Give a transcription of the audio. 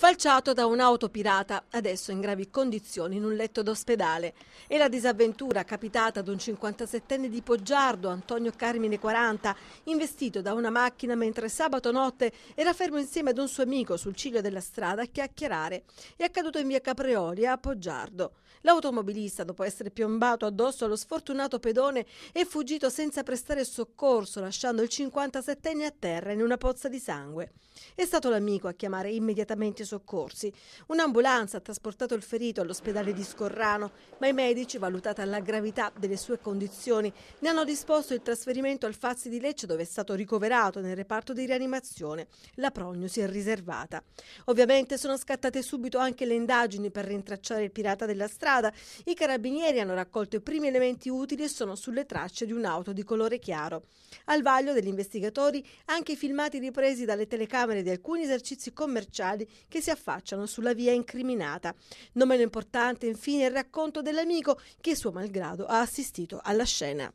falciato da un'auto pirata, adesso in gravi condizioni in un letto d'ospedale. E la disavventura capitata ad un 57enne di Poggiardo, Antonio Carmine 40, investito da una macchina mentre sabato notte era fermo insieme ad un suo amico sul ciglio della strada a chiacchierare. È accaduto in via Capreolia a Poggiardo. L'automobilista, dopo essere piombato addosso allo sfortunato pedone, è fuggito senza prestare soccorso, lasciando il 57enne a terra in una pozza di sangue. È stato l'amico a chiamare immediatamente soccorsi. Un'ambulanza ha trasportato il ferito all'ospedale di Scorrano, ma i medici, valutata la gravità delle sue condizioni, ne hanno disposto il trasferimento al Fazzi di Lecce dove è stato ricoverato nel reparto di rianimazione. La prognosi è riservata. Ovviamente sono scattate subito anche le indagini per rintracciare il pirata della strada. I carabinieri hanno raccolto i primi elementi utili e sono sulle tracce di un'auto di colore chiaro. Al vaglio degli investigatori anche i filmati ripresi dalle telecamere di alcuni esercizi commerciali che si affacciano sulla via incriminata. Non meno importante, infine, il racconto dell'amico che, suo malgrado, ha assistito alla scena.